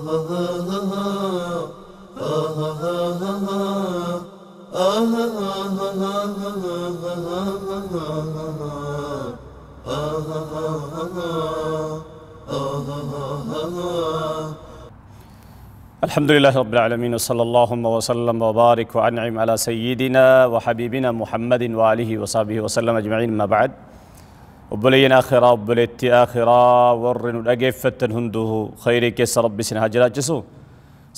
الحمد لله رب العالمين وصلى اللهم وسلم وبارك وأنعم على سيدنا وحبيبنا محمد وآله وصحبه وسلم أجمعين ما بعد وبلين آخرة وبلت آخرة ورن الأجفتن هنده خيري كيس رب سنة هجرة جسو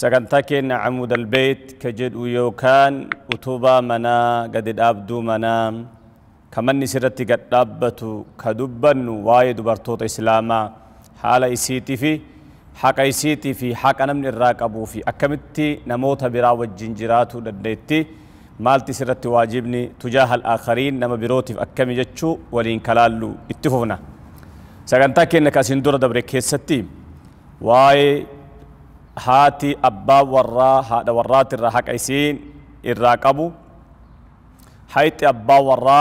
سكن تاكين عمود البيت كجد ويوكان أتوبا منا قد الأبدو منا كمن سرت قد أبتو كدبا وايد برتوت إسلاما حال إسيتي في حق إسيتي في حق أنا من الراك أبو في أكمتي نموت برا وجنجراتو لديتي مالتي سرتي واجبني تجاه الآخرين نما بروتي أكم يجتشو ولين كلالو اتفونا سأقنتا كأنك أسندور دبر كيستي واي هاتي أبا ورا هذا ورات الرحاق عيسين الراقبو حيث أبا ورا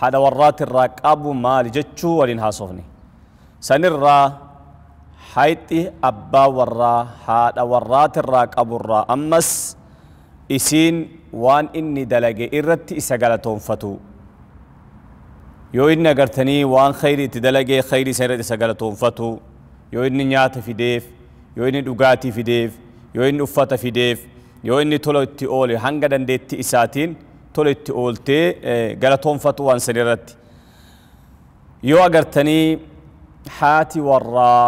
هذا ورات الراقبو مال جتشو ولين هاصفني سنرى حيث أبا ورا هذا ورات الراقبو الرا أمس isiin waan inni dalage irratti isa galatoonfatu yoo inni agartanii waan khayri itti dalage khayri isa irratti isa galatoonfatu yoo inni nyaata fideef yoo inni dhugaatii fideef yoo inni uffata fideef yoo inni tola itti oole hanga dandeetti isaatiin tola itti ooltee galatoonfatu waan san irratti yoo agartanii haati warraa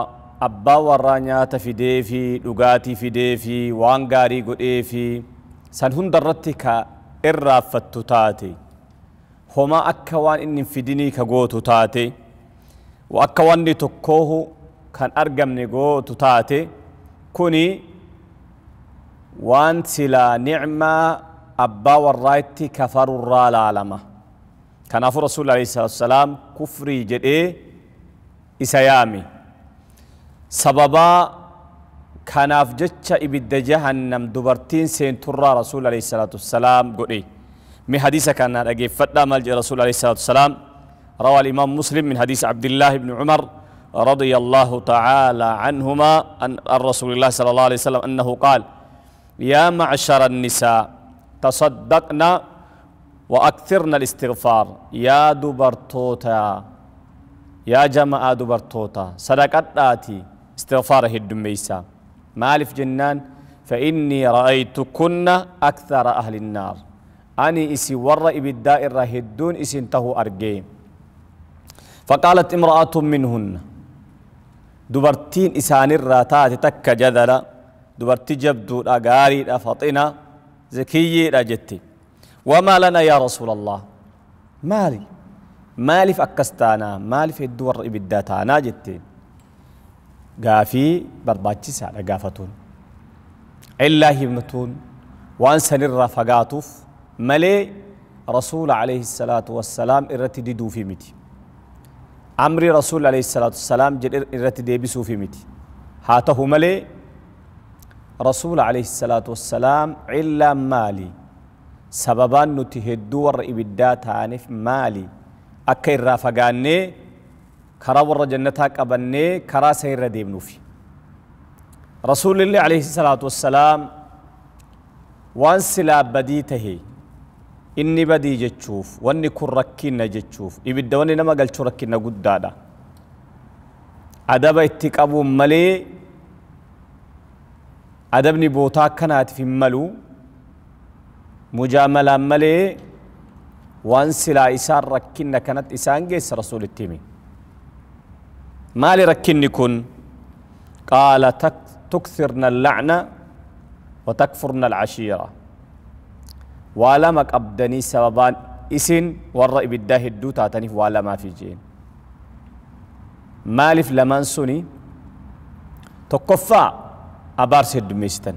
abbaa warraa nyaata fidee fi dhugaatii fidee fi waan gaarii godhee fi سان هند كا إرا فتتاتي هما أكوان إن في دينيك غو تتاتي وأكوان نتوكوه كان أرغم نغو تتاتي كوني وان سلا نعمة أبا ورائتي كفر الرال عالمة كان أفو رسول الله صلى الله عليه وسلم كفري جدي إسيامي سببا كناف kanaaf jecha ibidda jahannam dubartiin seenturraa rasuul alayhi salaatu wassalaam godhe mi hadiisa kanaa dhageeffadha mal jedhe rasuul alayhi salaatu wassalaam روى الإمام مسلم من حديث عبد الله بن عمر رضي الله تعالى عنهما أن الرسول الله صلى الله عليه وسلم أنه قال يا معشر النساء تصدقنا وأكثرنا الاستغفار يا دبرتوتا يا جماعة دبرتوتا صدقت آتي استغفاره الدميسا مالف جنان فإني رأيتكن أكثر أهل النار أني إسي ور إبداء الرهدون إسنته أرجي فقالت امرأة منهن دبرتين إسان الراتات تك جدلا دبرتي جبدو الأقاري فطنة زكية رجتي وما لنا يا رسول الله مالي مالف أكستانا مالف الدور إبداتانا جتي gaafii barbaachisaadha gaafatuun illaa himtuun waan sanirraa fagaatuuf malee rasuula alayhi salaatu wassalaam irratti diduufi miti amri rasuul alayhi salaatu wassalaam jedhe irratti deebisuufi miti haa ta'u malee رسول عليه الصلاة والسلام إلا مالي سببان نتهدو ور إبدا تانف مالي أكا الرافقاني كراو ورّ جنتها كرا سير ديبنو في رسول الله عليه الصلاة والسلام وان سلا بدي إني بدي جتشوف واني كن ركينا جتشوف إبدا واني نما قلت ركينا قدادا أدب اتك أبو ملي أدبني بوتا كانت في ملو مجاملة ملي وان سلا إسان ركينا كانت إسان جيس رسول التيمين مالي ركني كن قال تكثرنا اللعنة وتكفرنا العشيرة ولمك أبدني سببان إسن والرأي بالده الدوتا تنف ولا ما في جين مالف لمن سني تكفى أبار سدميستن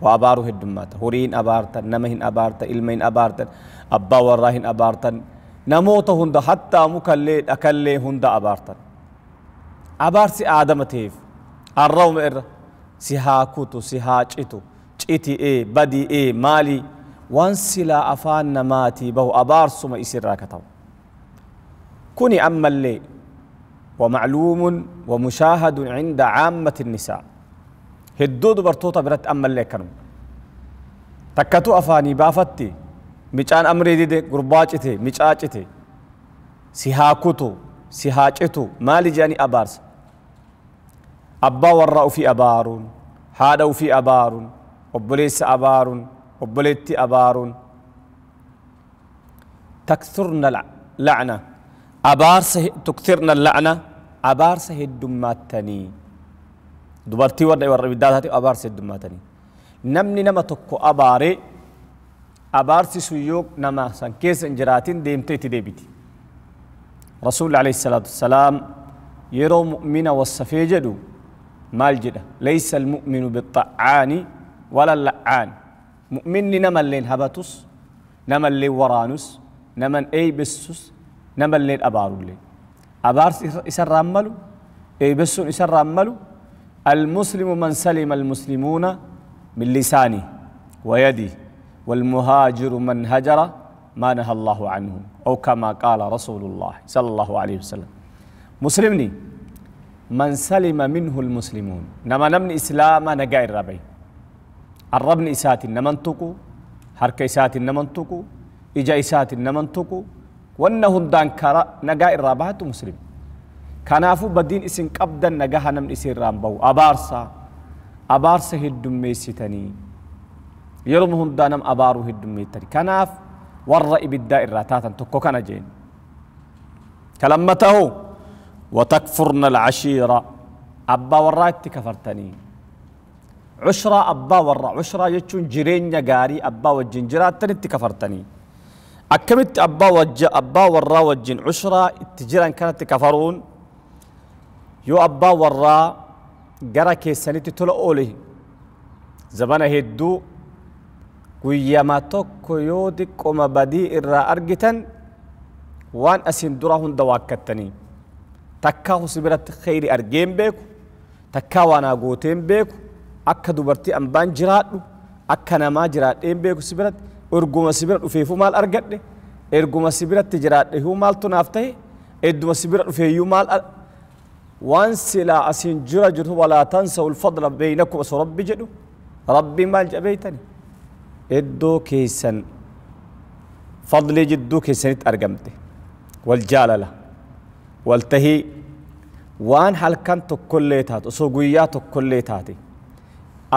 وأباره الدمات هورين أبارتن نمهن أبارتن إلمين أبارتن أبا وراهن أبارتن نموتهن حتى مكلي أكلي هند أبارتن abaarsi aadamatiif arrawma irra si haa kutu si haa citu citi ee badii ee maalii waan silaa afaan namaatii bahu abaarsuma isirraa ka ta'u kuni ammallee ومعلوم ومشاهد عند عامة النساء هدود برتوتا برت أما اللي كانوا تكتو أفاني بافتي ميشان أمري دي دي قرباجتي ميشاجتي سيهاكوتو سيهاجتو مالي جاني أبارس abbaa warra ofi abaaruun haadha ofi abaaruun obboleessa abaaruun obboleetti abaaruun taksurna lacna abaarsa tuktirna lacna abaarsa heddummaatanii dubartii warra warra ibiddaataatiif abaarsa heddummaatanii namni nama tokko abaare abaarsi sun yoo nama san keessa hin jiraatin deemtee itti deebiti rasuulli alayhi salaatu wasalaam yeroo mu'mina wassafee jedhu مال جدا ليس المؤمن بالطعان ولا اللعان مؤمن نما اللين هبتوس نما اللين ورانوس نما اي بسوس نما اللين ابارو اللين ابار اسر رملو اي بسو اسر رملو المسلم من سلم المسلمون من لسانه ويده والمهاجر من هجر ما نهى الله عنه او كما قال رسول الله صلى الله عليه وسلم مسلمني من سلم منه المسلمون نما نمن إسلاما نجا الربي الربن إسات نمن تكو حرك إسات نمن تكو إجا إسات نمن تكو وأنه دان كرا نجا الربات مسلم كنافو بدين إسن قبدا نجا نمن إسير رامبو أبارسا أبارسا هدوم ستني يرمهم دانم أبارو هدومي تني كناف ورأي بالدائرة تاتا تكو كان جين كلمته وتكفرن العشيرة أبا وراك كفرتني عشرة أبا ورا عشرة يجون جيرين جاري أبا وجن جرات تنت كفرتني أكمت أبا وج أبا ورا وجن عشرة التجيران كانت كفرون يو أبا ورا جرك كيسانيتي تلا أولي زبانا هدو ما توكو يودك وما بدي إرى أرجتن وان أسين دراهن دواكتني takka husi biratti kheyri argeen beeku takka waan gooteen beeku akka dubartii ambaan jiraadhu akka namaa jiraadheen beeku si biratti erguma si bira dhufeefuu maal argadhe erguma si biratti jiraadhehu maaltu naaf ta'e edduma si bira dhufeeyyuu maal waan silaa asiin jira jirtu walaa tansau lfadla beynakum aso rabbi jedhu rabbii maal jabeeytani eddoo keessan fadlii jidduu keessanitti argamte waljaalala والتهي وان هل كان تكليت هات اسو غيا تكليت هات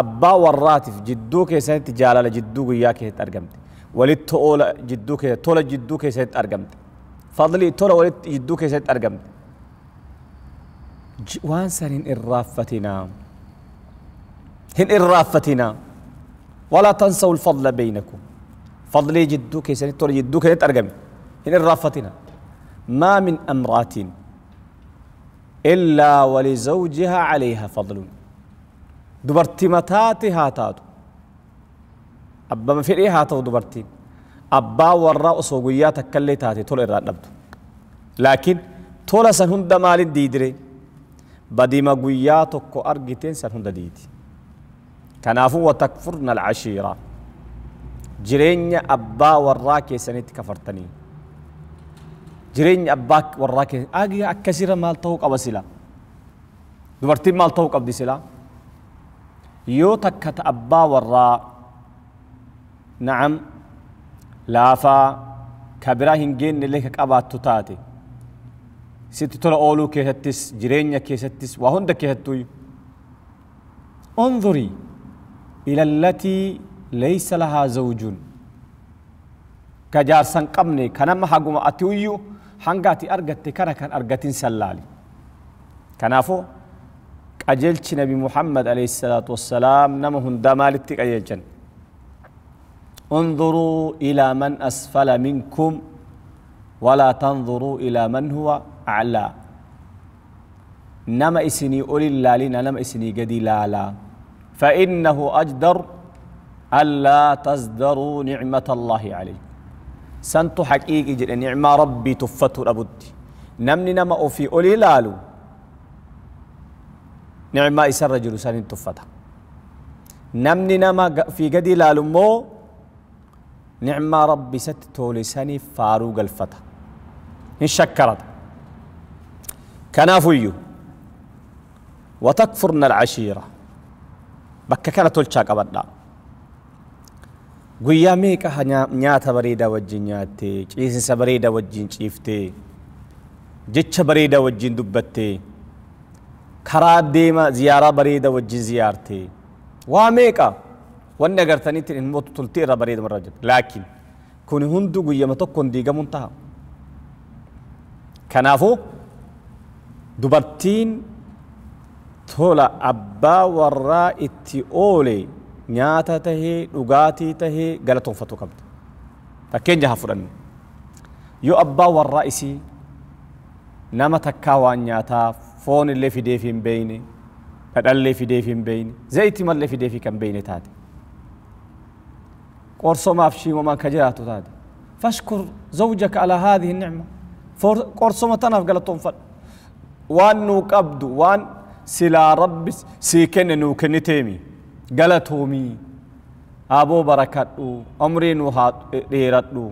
ابا وراتف جدو كي سنت جالال جدو غيا كي ترغمت ولت تول جدو كي تول جدو كي سنت ارغمت فضلي تول ولت جدو سنت ارغمت وان سنين الرافتنا هن الرافتنا ولا تنسوا الفضل بينكم فضلي جدو سنت تول جدو كي هن الرافتنا ما من امراتين إلا ولزوجها عليها فضل دبرتي متاتي هاتاتو أبا ما في إيه هاتو دبرتي أبا وراء أصوغيات كلي تاتي طول إراد لكن طول سنهند مال الديدري بدي ما قوياتك أرقتين سنهند ديدي كنافو وتكفرنا العشيرة جرين أبا وراء كيسانيت كفرتني جرين أباك وراك أجي أكسر مال توك أبو سلا دورتي مال توك أبو سلا يو تكت أبا ورا نعم لافا كبرا هنجين نليك أبا توتاتي ست ترى أولو كهتس جرين كهتس وهند كهتوي انظري إلى التي ليس لها زوج كجار سنقمني كنم حقوم أتويو hangaati argatte kana kan argatin sallaali kanaafoo qajeelchi nabi muhammad alayhi salaatu wassalaam nama hundaa maalitti qajeelchan انظروا إلى من أسفل منكم ولا تنظروا إلى من هو أعلى نما إسني أولي اللالين نما إسني قدي لالا فإنه أجدر ألا تزدروا نعمة الله عليكم سنتو حقيقي جل نعمة يعني ربي تفتر أبدي نمني نما أوفي أولي لالو نعمة إسر رجل سنين تفتا نمني نما في قدي لالو مو نعمة ربي ست تولي سني فاروق الفتا إن شكرت كان كنافيو وتكفرنا العشيرة بك كانت تلتشاك أبدا guyyaa meeqa nyaata bareedaa wajjin nyaattee ciisinsa bareedaa wajjin ciiftee jecha bareedaa wajjin dubbattee karaa deema ziyaaraa bareedaa wajjin ziyaartee waa meeqa wanni agartaniitti hin mootu toltee irraa bareeda marra jira laakiin kun hundu guyyama tokkoon diigamuun ta'a kanaafuu dubartiin tola abbaa warraa itti oolee nyaata tahee dhugaatii tahee galatoonfatu qabda fakkeenya haa fudhannu yoo abbaa warraa isii nama takkaa waan nyaataa foon illee fideef hin beeyne dhadhallee fideef hin beeyne zayitii mallee fideef kan beeyne taate qorsomaaf shiimamaan ka jiraatu taate fashkur zawjaka alaa haadihi nicma qorsoma tanaaf galatoonfadhu waan nuu qabdu waan silaa rabbi sii kenne nuu kenniteemii galatoomii aboo barakadhu umrii nu haa dheeradhu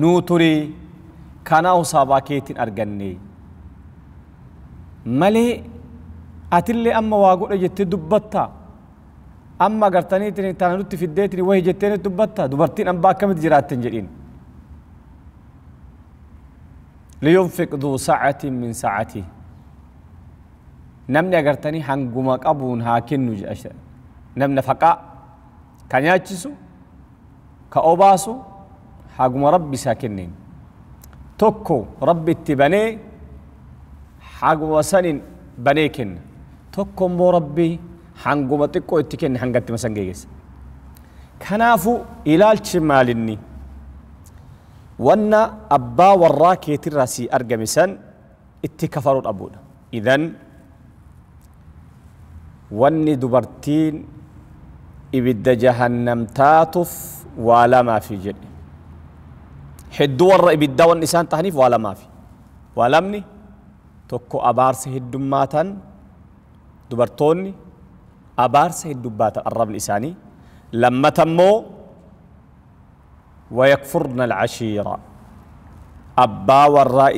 nuu turii kanaa usaabaa keetiin arganne malee atille amma waa godha jettee dubbatta amma agartaniitiin tana nutti fiddeetiin wahi jettee dubbatta dubartiin amma akkamitti jiraatten jedhin liyunfiq duu sa'atiin min sa'atii namni agartanii hanguma qabuun haa kennu jedha namna faqaa ka nyaachisu ka obaasu haguma rabbi isaa kenneen tokko rabbi itti banee haguma sanin banee kenna tokko immoo rabbi hanguma xiqqoo itti kenne hangatti masan geegessa kanaafu ilaalchi maalinni wanna abbaa warraa keetirraa si argame san itti kafaruu dhabuudha idan wanni dubartiin ibidda jahannam taatuuf waa lamaafi jedhe hedduu warra ibiddaa wanni isaan tahaniif waa lamaafi waa lamni tokko abaarsa heddummaatan dubartoonni abaarsa heddubbaatan arrabni isaanii lammata immoo wayakfurna alcashiira abbaa warraa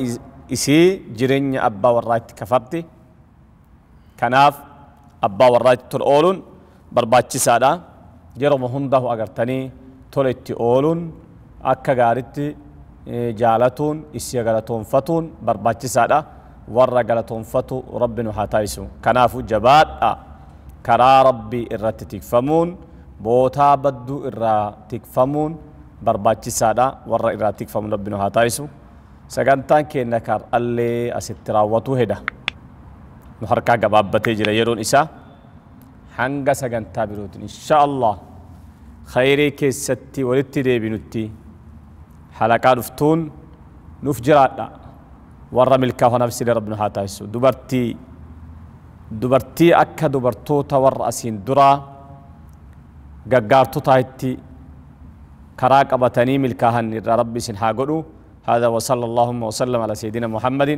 isii jireenya abbaa warraa itti kafatti kanaaf abbaa warraa itti ooluun barbaachisaadha yeroo hundaaf agartanii tola itti ooluun akka gaaritti jaalatuun isii galatoonfatuun barbaachisaadha warra galatoonfatu rabbi nu haa taa'isu kanaafuu jabaadha karaa rabbii irratti tikfamuun bootaa badduu irraa tikfamuun barbaachisaadha warra irraa tikfamuun rabbi nu haa taa'isu sagantaan keenya kar allee asitti raawwatuu hedha nu harkaa gabaabbatee jira yeroon isaa hanga sagantaa birootin insha allah khayrii keessatti walitti deebinutti halaqaa dhuftuun nuuf jiraadha warra milkaafa nafsilee rabbi haa taasisu dubartii dubartii akka dubartoota warra asiin duraa gaggaartotaa'itti karaa qabatanii milkaahan irraa rabbi isin haa godhu هذا وصلى اللهم وسلم على سيدنا محمد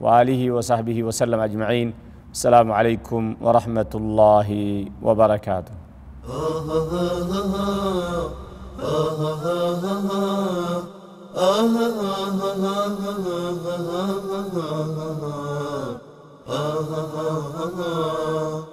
وآله وصحبه وسلم أجمعين السلام عليكم ورحمة الله وبركاته Ah